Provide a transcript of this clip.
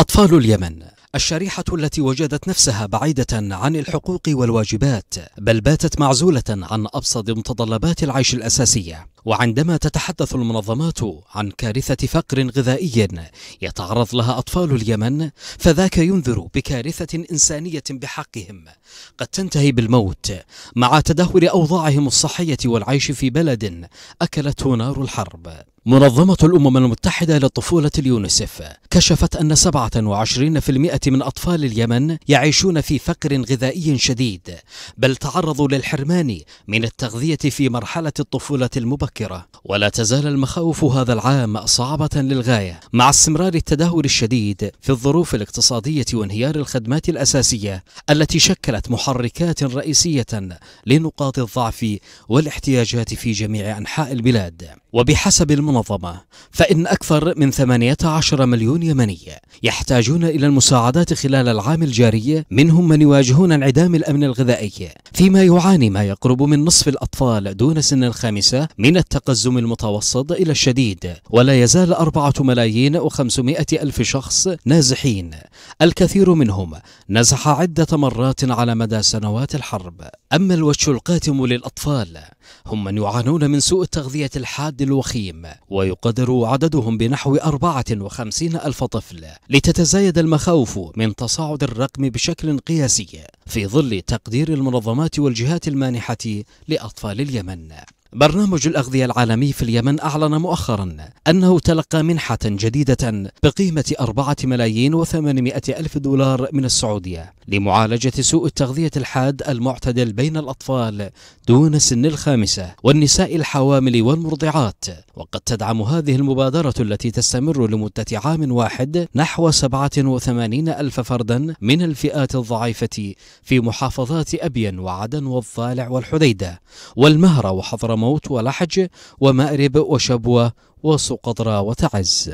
أطفال اليمن الشريحة التي وجدت نفسها بعيدة عن الحقوق والواجبات بل باتت معزولة عن أبسط متطلبات العيش الأساسية وعندما تتحدث المنظمات عن كارثة فقر غذائي يتعرض لها أطفال اليمن فذاك ينذر بكارثة إنسانية بحقهم قد تنتهي بالموت مع تدهور أوضاعهم الصحية والعيش في بلد أكلته نار الحرب منظمة الأمم المتحدة للطفولة اليونسف كشفت أن 27% من أطفال اليمن يعيشون في فقر غذائي شديد بل تعرضوا للحرمان من التغذية في مرحلة الطفولة المبكرة المبكرة ولا تزال المخاوف هذا العام صعبة للغاية مع استمرار التدهور الشديد في الظروف الاقتصادية وانهيار الخدمات الأساسية التي شكلت محركات رئيسية لنقاط الضعف والاحتياجات في جميع أنحاء البلاد وبحسب المنظمة فإن أكثر من 18 مليون يمني يحتاجون إلى المساعدات خلال العام الجاري منهم من يواجهون انعدام الأمن الغذائي فيما يعاني ما يقرب من نصف الأطفال دون سن الخامسة من التقزم المتوسط إلى الشديد ولا يزال أربعة ملايين وخمسمائة ألف شخص نازحين الكثير منهم نزح عدة مرات على مدى سنوات الحرب أما الوش القاتم للأطفال هم من يعانون من سوء التغذية الحاد الوخيم ويقدر عددهم بنحو 54 ألف طفل لتتزايد المخاوف من تصاعد الرقم بشكل قياسي في ظل تقدير المنظمات والجهات المانحة لأطفال اليمن برنامج الأغذية العالمي في اليمن أعلن مؤخرا أنه تلقى منحة جديدة بقيمة 4 ملايين وثمانمائة ألف دولار من السعودية لمعالجة سوء التغذية الحاد المعتدل بين الأطفال دون سن الخامسة والنساء الحوامل والمرضعات وقد تدعم هذه المبادرة التي تستمر لمدة عام واحد نحو وثمانين ألف فردا من الفئات الضعيفة في محافظات أبين وعدن والضالع والحديدة والمهرة وحضرموت وموت ولحج ومأرب وشبوة وسقطرى وتعز